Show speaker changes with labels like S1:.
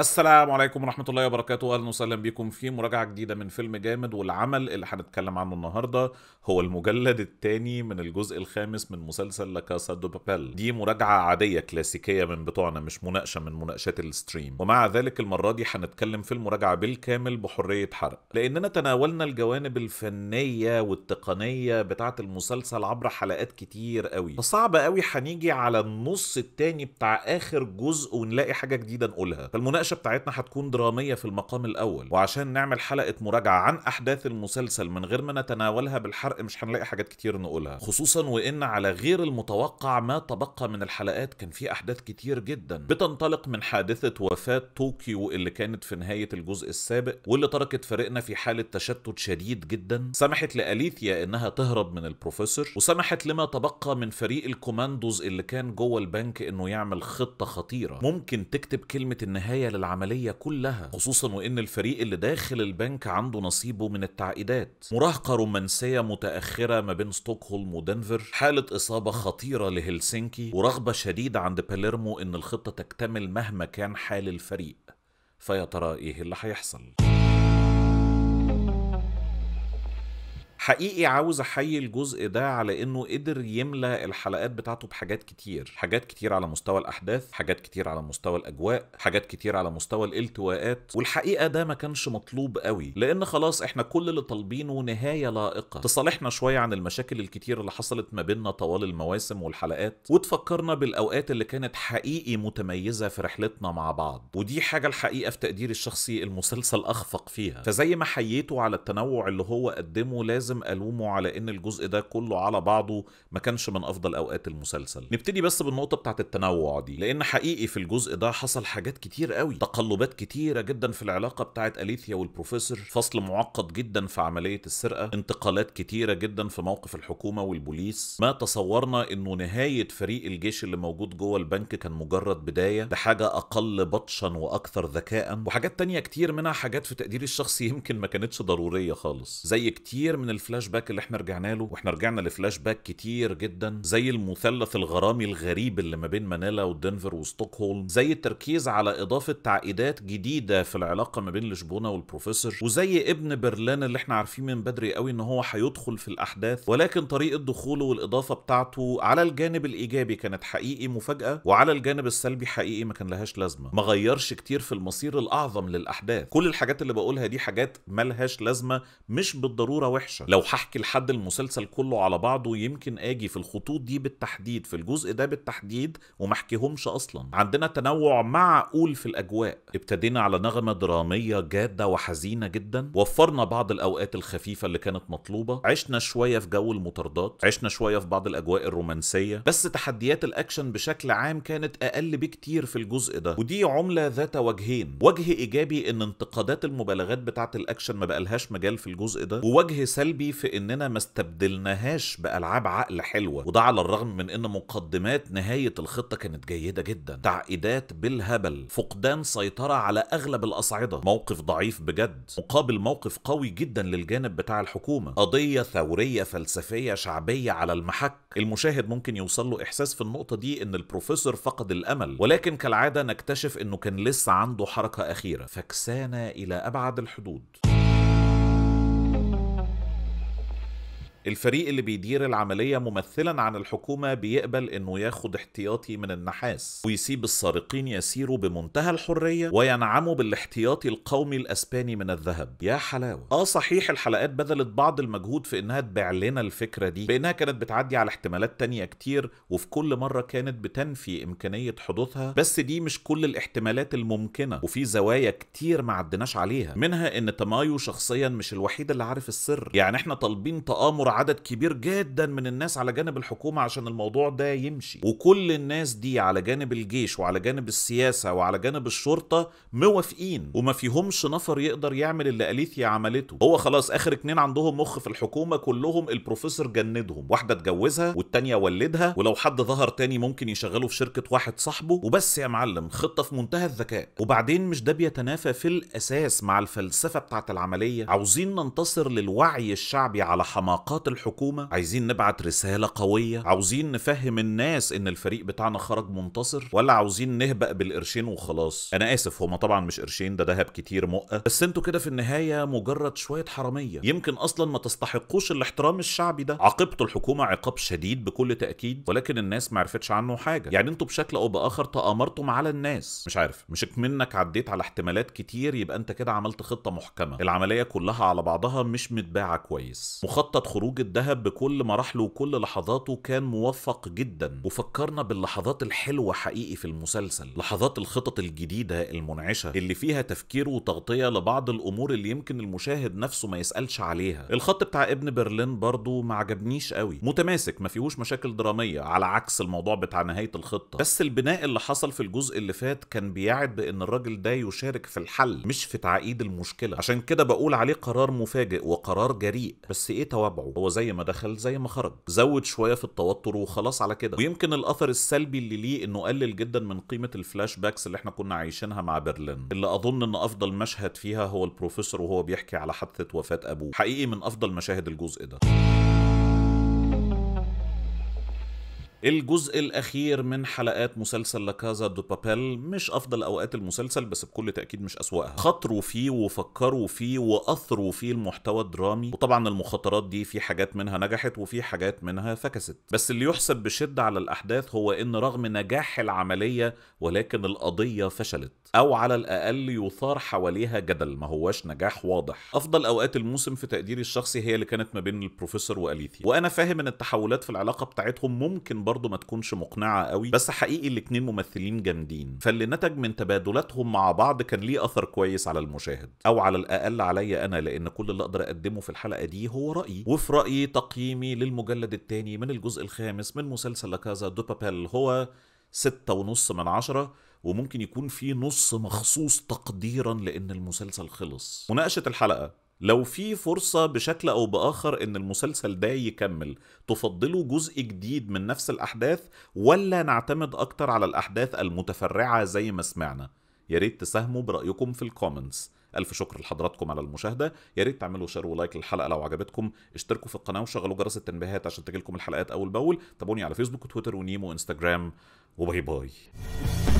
S1: السلام عليكم ورحمة الله وبركاته أهلا وسهلا بكم في مراجعة جديدة من فيلم جامد والعمل اللي هنتكلم عنه النهاردة هو المجلد الثاني من الجزء الخامس من مسلسل لكاسا دو بابيل دي مراجعة عادية كلاسيكية من بتوعنا مش مناقشة من مناقشات الستريم ومع ذلك المرة دي هنتكلم في المراجعة بالكامل بحرية حرق لأننا تناولنا الجوانب الفنية والتقنية بتاعة المسلسل عبر حلقات كتير قوي فصعب قوي هنيجي على النص الثاني بتاع آخر جزء ونلاقي حاجة جديدة نقولها فالمناقشة الدردشه بتاعتنا هتكون دراميه في المقام الاول وعشان نعمل حلقه مراجعه عن احداث المسلسل من غير ما نتناولها بالحرق مش هنلاقي حاجات كتير نقولها خصوصا وان على غير المتوقع ما تبقى من الحلقات كان في احداث كتير جدا بتنطلق من حادثه وفاه طوكيو اللي كانت في نهايه الجزء السابق واللي تركت فريقنا في حاله تشتت شديد جدا سمحت لاليثيا انها تهرب من البروفيسور وسمحت لما تبقى من فريق الكوماندوز اللي كان جوه البنك انه يعمل خطه خطيره ممكن تكتب كلمه النهايه العملية كلها خصوصا وإن الفريق اللي داخل البنك عنده نصيبه من التعقيدات مراهقة رومانسية متأخرة ما بين ستوكهولم ودنفر حالة إصابة خطيرة لهلسنكي ورغبة شديدة عند باليرمو إن الخطة تكتمل مهما كان حال الفريق فيا ترى إيه اللي هيحصل؟ حقيقي عاوز احيي الجزء ده على انه قدر يملى الحلقات بتاعته بحاجات كتير حاجات كتير على مستوى الاحداث حاجات كتير على مستوى الاجواء حاجات كتير على مستوى الالتواءات والحقيقه ده ما كانش مطلوب قوي لان خلاص احنا كل اللي طالبينه نهايه لائقه تصالحنا شويه عن المشاكل الكتير اللي حصلت ما بيننا طوال المواسم والحلقات وتفكرنا بالاوقات اللي كانت حقيقي متميزه في رحلتنا مع بعض ودي حاجه الحقيقه في تقديري الشخصي المسلسل اخفق فيها فزي ما حييته على التنوع اللي هو قدمه لازم الومه على ان الجزء ده كله على بعضه ما كانش من افضل اوقات المسلسل نبتدي بس بالنقطه بتاعه التنوع دي لان حقيقي في الجزء ده حصل حاجات كتير قوي تقلبات كتيره جدا في العلاقه بتاعه اليثيا والبروفيسور فصل معقد جدا في عمليه السرقه انتقالات كتيره جدا في موقف الحكومه والبوليس ما تصورنا انه نهايه فريق الجيش اللي موجود جوه البنك كان مجرد بدايه ده حاجه اقل بطشا واكثر ذكاء وحاجات تانية كتير منها حاجات في تقديري الشخصي يمكن ما كانتش ضروريه خالص زي كتير من الفلاش باك اللي احنا رجعنا له واحنا رجعنا لفلاش باك كتير جدا زي المثلث الغرامي الغريب اللي ما بين مانيلا ودنفر وستوكهولم زي التركيز على اضافه تعقيدات جديده في العلاقه ما بين لشبونه والبروفيسور وزي ابن برلين اللي احنا عارفين من بدري قوي ان هو هيدخل في الاحداث ولكن طريقه دخوله والاضافه بتاعته على الجانب الايجابي كانت حقيقي مفاجاه وعلى الجانب السلبي حقيقي ما كان لهاش لازمه ما غيرش كتير في المصير الاعظم للاحداث كل الحاجات اللي بقولها دي حاجات ملهاش لازمه مش بالضروره وحشه لو هحكي لحد المسلسل كله على بعضه يمكن اجي في الخطوط دي بالتحديد في الجزء ده بالتحديد وما احكيهمش اصلا عندنا تنوع معقول في الاجواء ابتدينا على نغمه دراميه جاده وحزينه جدا وفرنا بعض الاوقات الخفيفه اللي كانت مطلوبه عشنا شويه في جو المطاردات عشنا شويه في بعض الاجواء الرومانسيه بس تحديات الاكشن بشكل عام كانت اقل بكتير في الجزء ده ودي عمله ذات وجهين وجه ايجابي ان انتقادات المبالغات بتاعه الاكشن ما بقالهاش مجال في الجزء ده ووجه سلبي بيه في اننا ما استبدلناهاش بالعاب عقل حلوه وده على الرغم من ان مقدمات نهايه الخطه كانت جيده جدا تعقيدات بالهبل فقدان سيطره على اغلب الاصعده موقف ضعيف بجد مقابل موقف قوي جدا للجانب بتاع الحكومه قضيه ثوريه فلسفيه شعبيه على المحك المشاهد ممكن يوصل له احساس في النقطه دي ان البروفيسور فقد الامل ولكن كالعاده نكتشف انه كان لسه عنده حركه اخيره فكسانا الى ابعد الحدود الفريق اللي بيدير العملية ممثلا عن الحكومة بيقبل انه ياخد احتياطي من النحاس ويسيب السارقين يسيروا بمنتهى الحرية وينعموا بالاحتياطي القومي الاسباني من الذهب يا حلاوة اه صحيح الحلقات بذلت بعض المجهود في انها تبيع لنا الفكرة دي بانها كانت بتعدي على احتمالات تانية كتير وفي كل مرة كانت بتنفي امكانية حدوثها بس دي مش كل الاحتمالات الممكنة وفي زوايا كتير ما عدناش عليها منها ان تمايو شخصيا مش الوحيد اللي عارف السر يعني احنا طالبين تآمر عدد كبير جدا من الناس على جانب الحكومه عشان الموضوع ده يمشي وكل الناس دي على جانب الجيش وعلى جانب السياسه وعلى جانب الشرطه موافقين وما فيهمش نفر يقدر يعمل اللي اليثيا عملته هو خلاص اخر اتنين عندهم مخ في الحكومه كلهم البروفيسور جندهم واحده اتجوزها والتانيه ولدها ولو حد ظهر تاني ممكن يشغله في شركه واحد صاحبه وبس يا معلم خطه في منتهى الذكاء وبعدين مش ده بيتنافى في الاساس مع الفلسفه بتاعت العمليه عاوزين ننتصر للوعي الشعبي على حماقات سلطات الحكومه عايزين نبعت رساله قويه عاوزين نفهم الناس ان الفريق بتاعنا خرج منتصر ولا عاوزين نهبق بالقرشين وخلاص انا اسف هما طبعا مش قرشين ده دهب كتير مقه بس انتوا كده في النهايه مجرد شويه حراميه يمكن اصلا ما تستحقوش الاحترام الشعبي ده عاقبتوا الحكومه عقاب شديد بكل تاكيد ولكن الناس ما عرفتش عنه حاجه يعني انتوا بشكل او باخر تامرتم على الناس مش عارف مش منك عديت على احتمالات كتير يبقى انت كده عملت خطه محكمه العمليه كلها على بعضها مش متباعه كويس مخطط خروج خروج الذهب بكل مراحله وكل لحظاته كان موفق جدا وفكرنا باللحظات الحلوة حقيقي في المسلسل لحظات الخطط الجديدة المنعشة اللي فيها تفكير وتغطية لبعض الأمور اللي يمكن المشاهد نفسه ما يسألش عليها الخط بتاع ابن برلين برضو ما عجبنيش قوي متماسك ما فيهوش مشاكل درامية على عكس الموضوع بتاع نهاية الخطة بس البناء اللي حصل في الجزء اللي فات كان بيعد بأن الراجل ده يشارك في الحل مش في تعقيد المشكلة عشان كده بقول عليه قرار مفاجئ وقرار جريء بس ايه توابعه هو زي ما دخل زي ما خرج زود شويه في التوتر وخلاص على كده ويمكن الاثر السلبي اللي ليه انه قلل جدا من قيمه الفلاش باكس اللي احنا كنا عايشينها مع برلين اللي اظن ان افضل مشهد فيها هو البروفيسور وهو بيحكي على حادثه وفاه ابوه حقيقي من افضل مشاهد الجزء ده الجزء الأخير من حلقات مسلسل لكازا دو بابيل مش أفضل أوقات المسلسل بس بكل تأكيد مش أسوأها خطروا فيه وفكروا فيه وأثروا فيه المحتوى الدرامي وطبعا المخاطرات دي في حاجات منها نجحت وفي حاجات منها فكست بس اللي يحسب بشدة على الأحداث هو إن رغم نجاح العملية ولكن القضية فشلت أو على الأقل يثار حواليها جدل ما هواش نجاح واضح أفضل أوقات الموسم في تقديري الشخصي هي اللي كانت ما بين البروفيسور وأليثي وأنا فاهم إن التحولات في العلاقة بتاعتهم ممكن برضه ما تكونش مقنعه قوي بس حقيقي الاتنين ممثلين جامدين فاللي نتج من تبادلاتهم مع بعض كان ليه اثر كويس على المشاهد او على الاقل عليا انا لان كل اللي اقدر اقدمه في الحلقه دي هو رايي وفي رايي تقييمي للمجلد الثاني من الجزء الخامس من مسلسل لاكازا دو بابيل هو ستة ونص من عشرة وممكن يكون في نص مخصوص تقديرا لأن المسلسل خلص مناقشة الحلقة لو في فرصة بشكل أو بآخر إن المسلسل ده يكمل تفضلوا جزء جديد من نفس الأحداث ولا نعتمد أكتر على الأحداث المتفرعة زي ما سمعنا يا ريت تساهموا برأيكم في الكومنتس ألف شكر لحضراتكم على المشاهدة يا ريت تعملوا شير ولايك للحلقة لو عجبتكم اشتركوا في القناة وشغلوا جرس التنبيهات عشان تجيلكم الحلقات أول بأول تابعوني على فيسبوك وتويتر ونيمو وانستجرام وباي باي